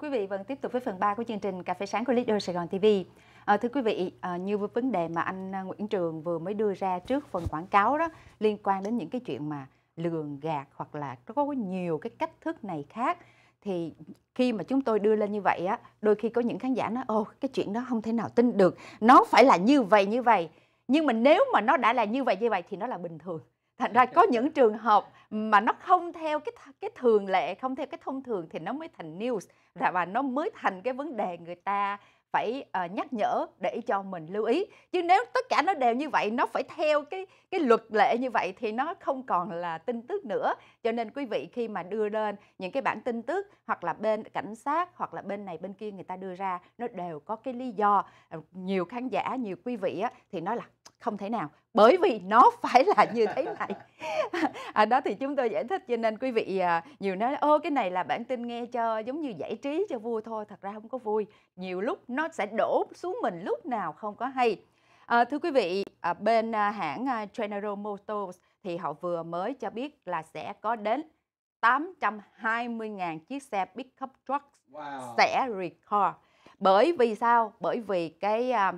quý vị vẫn vâng, tiếp tục với phần 3 của chương trình Cà phê sáng của Leader Sài Gòn TV. À, ờ, thưa quý vị, à, như với vấn đề mà anh ờ, Nguyễn Trường vừa mới đưa ra trước phần quảng cáo đó liên quan đến những cái chuyện mà lường gạt hoặc là có nhiều cái cách thức này khác thì khi mà chúng tôi đưa lên như vậy á, đôi khi có những khán giả nói ô cái chuyện đó không thể nào tin được, nó phải là như vậy như vậy. Nhưng mà nếu mà nó đã là như vậy như vậy thì nó là bình thường thành ra có những trường hợp mà nó không theo cái cái thường lệ không theo cái thông thường thì nó mới thành news và ừ. và nó mới thành cái vấn đề người ta phải uh, nhắc nhở để cho mình lưu ý chứ nếu tất cả nó đều như vậy nó phải theo cái cái luật lệ như vậy thì nó không còn là tin tức nữa cho nên quý vị khi mà đưa lên những cái bản tin tức hoặc là bên cảnh sát hoặc là bên này bên kia người ta đưa ra nó đều có cái lý do ờ, nhiều khán giả nhiều quý vị á, thì nói là không thể nào bởi vì nó phải là như thế này à, đó thì chúng tôi giải thích cho nên quý vị à, nhiều nói ô cái này là bản tin nghe cho giống như giải trí cho vui thôi thật ra không có vui nhiều lúc nó sẽ đổ xuống mình lúc nào không có hay à, thưa quý vị à, bên à, hãng à, General Motors thì họ vừa mới cho biết là sẽ có đến 820.000 chiếc xe pickup trucks wow. sẽ record. Bởi vì sao? Bởi vì cái à,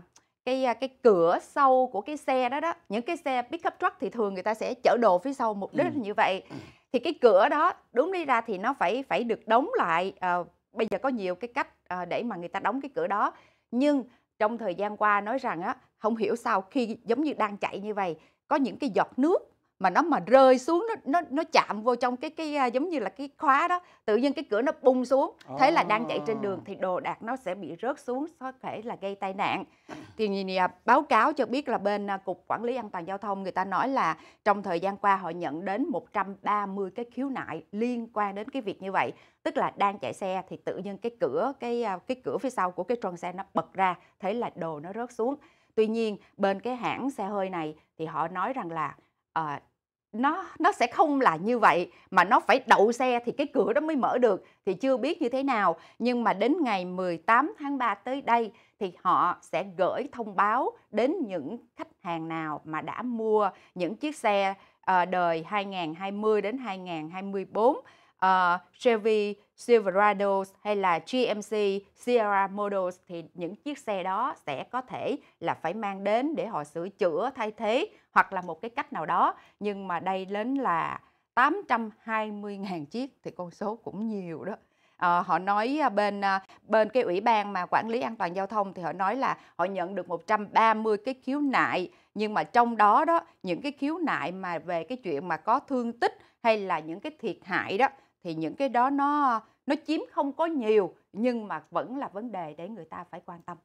cái à, cái cửa sau của cái xe đó đó, những cái xe pickup truck thì thường người ta sẽ chở đồ phía sau mục đích ừ. như vậy. Thì cái cửa đó đúng đi ra thì nó phải phải được đóng lại. À, bây giờ có nhiều cái cách à, để mà người ta đóng cái cửa đó. Nhưng trong thời gian qua nói rằng á không hiểu sao khi giống như đang chạy như vậy có những cái giọt nước mà nó mà rơi xuống nó nó nó chạm vô trong cái cái à, giống như là cái khóa đó tự nhiên cái cửa nó bung xuống thế là đang chạy trên đường thì đồ đạc nó sẽ bị rớt xuống có thể là gây tai nạn thì nhìn à, báo cáo cho biết là bên à, cục quản lý an toàn giao thông người ta nói là trong thời gian qua họ nhận đến 130 cái khiếu nại liên quan đến cái việc như vậy tức là đang chạy xe thì tự nhiên cái cửa cái cái cửa phía sau của cái tròn xe nó bật ra thế là đồ nó rớt xuống tuy nhiên bên cái hãng xe hơi này thì họ nói rằng là à, nó nó sẽ không là như vậy mà nó phải đậu xe thì cái cửa đó mới mở được thì chưa biết như thế nào nhưng mà đến ngày 18 tháng 3 tới đây thì họ sẽ gửi thông báo đến những khách hàng nào mà đã mua những chiếc xe ờ, đời 2020 đến 2024 uh, Chevy Silverado hay là GMC Sierra Models thì những chiếc xe đó sẽ có thể là phải mang đến để họ sửa chữa thay thế hoặc là một cái cách nào đó nhưng mà đây đến là 820.000 chiếc thì con số cũng nhiều đó. À, họ nói à, bên à, bên cái ủy ban mà quản lý an toàn giao thông thì họ nói là họ nhận được 130 cái khiếu nại nhưng mà trong đó đó những cái khiếu nại mà về cái chuyện mà có thương tích hay là những cái thiệt hại đó thì những cái đó nó nó chiếm không có nhiều nhưng mà vẫn là vấn đề để người ta phải quan tâm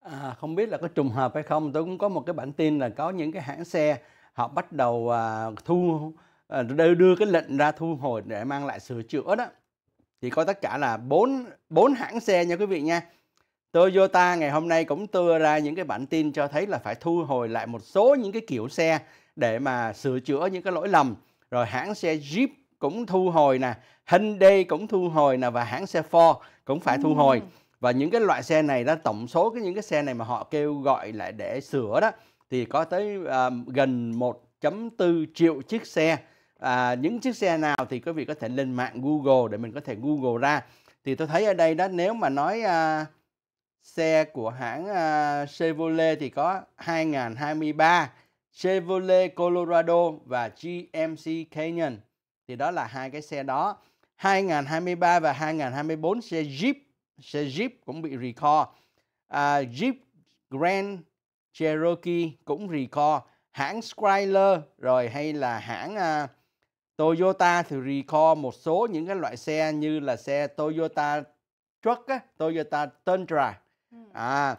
à, không biết là có trùng hợp hay không tôi cũng có một cái bản tin là có những cái hãng xe họ bắt đầu à, thu à, đưa, đưa cái lệnh ra thu hồi để mang lại sửa chữa đó thì có tất cả là bốn bốn hãng xe nha quý vị nha Toyota ngày hôm nay cũng đưa ra những cái bản tin cho thấy là phải thu hồi lại một số những cái kiểu xe để mà sửa chữa những cái lỗi lầm. Rồi hãng xe Jeep cũng thu hồi nè, Hyundai cũng thu hồi nè và hãng xe Ford cũng phải thu hồi. Ừ. Và những cái loại xe này đó tổng số cái những cái xe này mà họ kêu gọi lại để sửa đó thì có tới uh, gần 1.4 triệu chiếc xe. À, những chiếc xe nào thì quý vị có thể lên mạng Google để mình có thể Google ra. Thì tôi thấy ở đây đó nếu mà nói uh, xe của hãng uh, Chevrolet thì có 2023 Chevrolet Colorado và GMC Canyon thì đó là hai cái xe đó 2023 và 2024 xe Jeep xe Jeep cũng bị recall à, Jeep Grand Cherokee cũng recall hãng Chrysler rồi hay là hãng uh, Toyota thì recall một số những cái loại xe như là xe Toyota truck á, Toyota Tundra ừ. à,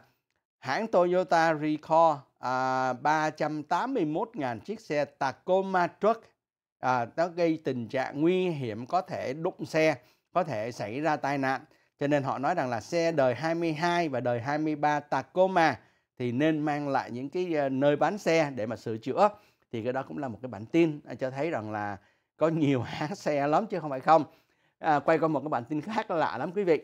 hãng Toyota recall à, 381.000 chiếc xe Tacoma truck à, nó gây tình trạng nguy hiểm có thể đụng xe, có thể xảy ra tai nạn. Cho nên họ nói rằng là xe đời 22 và đời 23 Tacoma thì nên mang lại những cái ờ, nơi bán xe để mà sửa chữa. Thì cái đó cũng là một cái bản tin ờ, cho thấy rằng là có nhiều hãng xe lắm chứ không phải không. À, quay qua một cái bản tin khác lạ lắm quý vị.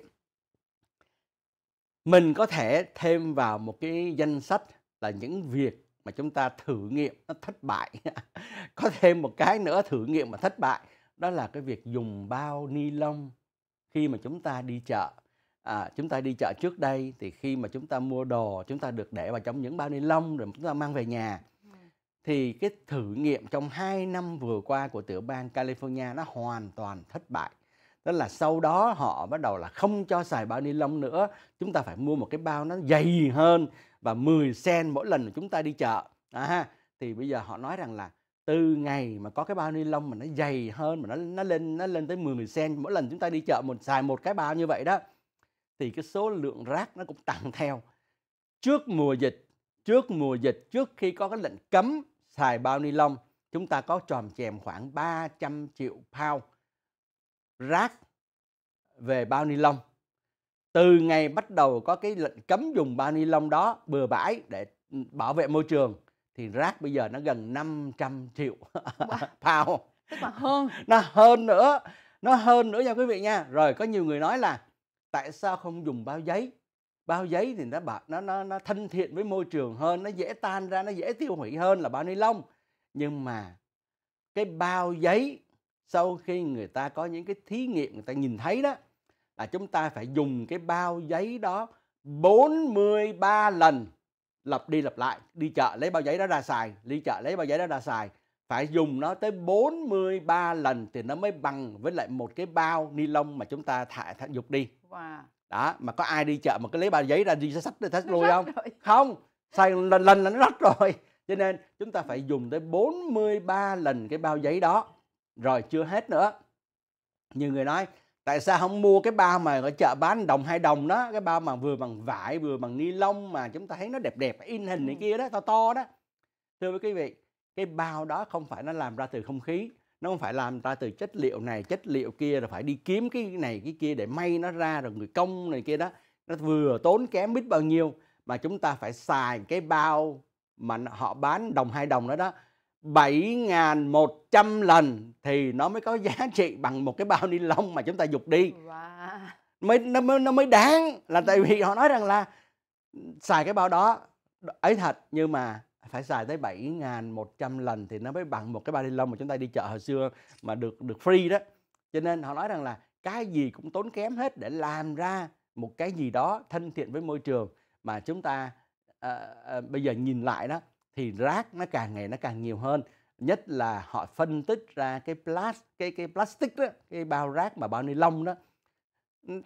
Mình có thể thêm vào một cái danh sách là những việc mà chúng ta thử nghiệm nó thất bại có thêm một cái nữa thử nghiệm mà thất bại đó là cái việc dùng bao ni lông khi mà chúng ta đi chợ à, chúng ta đi chợ trước đây thì khi mà chúng ta mua đồ chúng ta được để vào trong những bao ni lông rồi chúng ta mang về nhà ừ. thì cái thử nghiệm trong 2 năm vừa qua của tiểu bang California nó hoàn toàn thất bại đó là sau đó họ bắt đầu là không cho xài bao ni lông nữa chúng ta phải mua một cái bao nó dày hơn và 10 sen mỗi lần chúng ta đi chợ à, thì bây giờ họ nói rằng là từ ngày mà có cái bao ni lông mà nó dày hơn mà nó nó lên nó lên tới 10 sen mỗi lần chúng ta đi chợ một xài một cái bao như vậy đó thì cái số lượng rác nó cũng tăng theo trước mùa dịch trước mùa dịch trước khi có cái lệnh cấm xài bao ni lông chúng ta có tròm chèm khoảng 300 triệu pound rác về bao ni lông từ ngày bắt đầu có cái lệnh cấm dùng bao ni lông đó bừa bãi để ừ, bảo vệ môi trường thì rác bây giờ nó gần 500 triệu wow. hơn nó hơn nữa nó hơn nữa nha quý vị nha rồi có nhiều người nói là tại sao không dùng bao giấy bao giấy thì nó bạc nó nó nó thân thiện với môi trường hơn nó dễ tan ra nó dễ tiêu hủy hơn là bao ni lông nhưng mà cái bao giấy sau khi người ta có những cái thí nghiệm người ta nhìn thấy đó là chúng ta phải dùng cái bao giấy đó 43 lần lặp đi lặp lại đi chợ lấy bao giấy đó ra xài đi chợ lấy bao giấy đó ra xài phải dùng nó tới 43 lần thì nó mới bằng với lại một cái bao ni lông mà chúng ta thả, thả dục đi wow. đó mà có ai đi chợ mà cứ lấy bao giấy ra đi sách để thách lui không rồi. không xài lần lần là nó rách rồi cho nên chúng ta phải dùng tới 43 lần cái bao giấy đó rồi chưa hết nữa. Nhiều người nói tại sao không mua cái bao mà ở chợ bán đồng hai đồng đó, cái bao mà vừa bằng vải vừa bằng ni lông mà chúng ta thấy nó đẹp đẹp in hình này kia đó, to to đó. Thưa quý vị, cái bao đó không phải nó làm ra từ không khí, nó không phải làm ra từ chất liệu này, chất liệu kia rồi phải đi kiếm cái này cái kia để may nó ra rồi người công này kia đó. Nó vừa tốn kém biết bao nhiêu mà chúng ta phải xài cái bao mà họ bán đồng hai đồng đó đó 7.100 lần thì nó mới có giá trị bằng một cái bao ni lông mà chúng ta dục đi. Wow. Mới nó mới nó mới đáng là tại vì họ nói rằng là xài cái bao đó ấy thật nhưng mà phải xài tới 7.100 lần thì nó mới bằng một cái bao ni lông mà chúng ta đi chợ hồi xưa mà được được free đó. Cho nên họ nói rằng là cái gì cũng tốn kém hết để làm ra một cái gì đó thân thiện với môi trường mà chúng ta à, à, bây giờ nhìn lại đó thì rác nó càng ngày nó càng nhiều hơn nhất là họ phân tích ra cái plastic cái cái plastic đó cái bao rác mà bao ni lông đó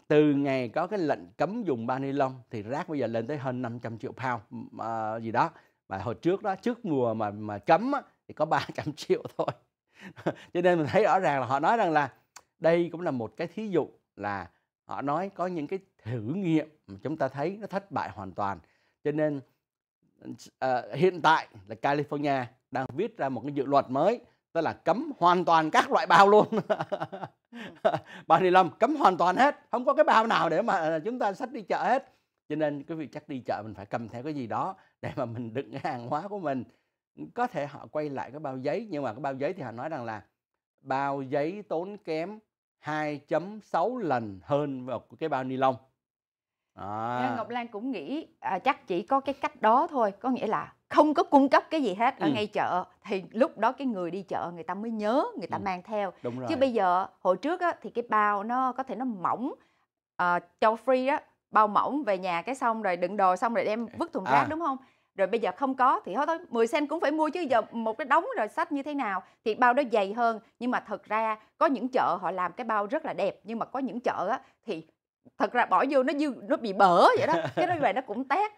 từ ngày có cái lệnh cấm dùng bao ni lông thì rác bây giờ lên tới hơn 500 triệu pound à, gì đó và hồi trước đó trước mùa mà mà cấm á, thì có 300 triệu thôi cho nên mình thấy rõ ràng là họ nói rằng là đây cũng là một cái thí dụ là họ nói có những cái thử nghiệm mà chúng ta thấy nó thất bại hoàn toàn cho nên à, hiện tại là California đang viết ra một cái dự luật mới đó là cấm hoàn toàn các loại bao luôn ừ. bao ni lông cấm hoàn toàn hết không có cái bao nào để mà ờ, chúng ta sách đi chợ hết cho nên quý vị chắc đi chợ mình phải cầm theo cái gì đó để mà mình đựng cái hàng hóa của mình có thể họ quay lại cái bao giấy nhưng mà cái bao giấy thì họ nói rằng là bao giấy tốn kém 2.6 lần hơn vào cái bao ni lông à. Nên Ngọc Lan cũng nghĩ à, chắc chỉ có cái cách đó thôi có nghĩa là không có cung cấp cái gì hết ở ừ. ngay chợ thì lúc đó cái người đi chợ người ta mới nhớ người ta ừ. mang theo Đúng rồi. chứ bây giờ hồi trước á, thì cái bao nó có thể nó mỏng à, châu free á bao mỏng về nhà cái xong rồi đựng đồ xong rồi đem vứt thùng à. rác à. đúng không rồi bây giờ không có thì thôi thôi 10 sen cũng phải mua chứ giờ một cái đống rồi sách như thế nào thì bao đó dày hơn nhưng mà thật ra có những chợ họ làm cái bao rất là đẹp nhưng mà có những chợ á, thì thật ra bỏ vô nó như nó bị bở vậy đó cái nó về nó cũng tét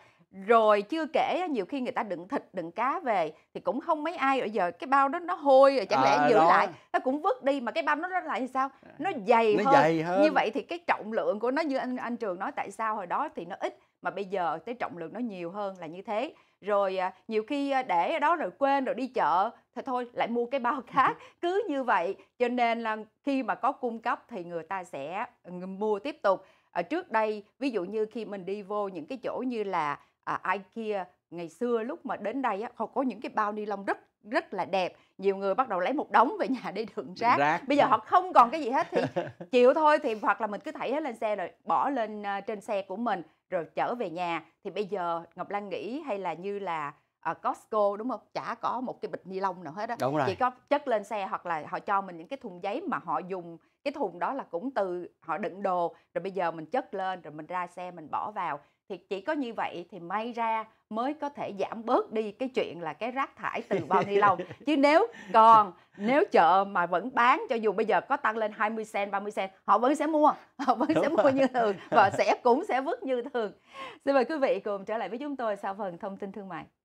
rồi chưa kể nhiều khi người ta đựng thịt đựng cá về thì cũng không mấy ai bây giờ cái bao đó nó hôi rồi chẳng à, lẽ giữ đó. lại nó cũng vứt đi mà cái bao nó lại thì sao à, nó dày, nó hơn. dày hơn như vậy thì cái trọng lượng của nó như anh anh trường nói tại sao hồi đó thì nó ít mà bây giờ cái trọng lượng nó nhiều hơn là như thế rồi à, nhiều khi à, để ở đó rồi quên rồi đi chợ thì thôi lại mua cái bao khác cứ như vậy cho nên là khi mà có cung cấp thì người ta sẽ ừ, mua tiếp tục à, trước đây ví dụ như khi mình đi vô những cái chỗ như là à, IKEA ngày xưa lúc mà đến đây á, họ có những cái bao ni lông rất rất là đẹp nhiều người bắt đầu lấy một đống về nhà để đựng rác, rác. bây giờ họ không còn cái gì hết thì chịu thôi thì hoặc là mình cứ thảy hết lên xe rồi bỏ lên ờ, trên xe của mình rồi chở về nhà thì bây giờ ngọc lan nghĩ hay là như là ở ờ, Costco đúng không? Chả có một cái bịch ni lông nào hết á. Đúng rồi. Chỉ có chất lên xe hoặc là họ cho mình những cái thùng giấy mà họ dùng cái thùng đó là cũng từ họ đựng đồ rồi bây giờ mình chất lên rồi mình ra xe mình bỏ vào thì chỉ có như vậy thì may ra mới có thể giảm bớt đi cái chuyện là cái rác thải từ bao ni lông chứ nếu còn nếu chợ mà vẫn bán cho dù bây giờ có tăng lên 20 cent 30 cent họ vẫn sẽ mua họ vẫn sẽ mua như thường và sẽ cũng sẽ vứt như thường xin mời quý vị cùng trở lại với chúng tôi sau phần thông tin thương mại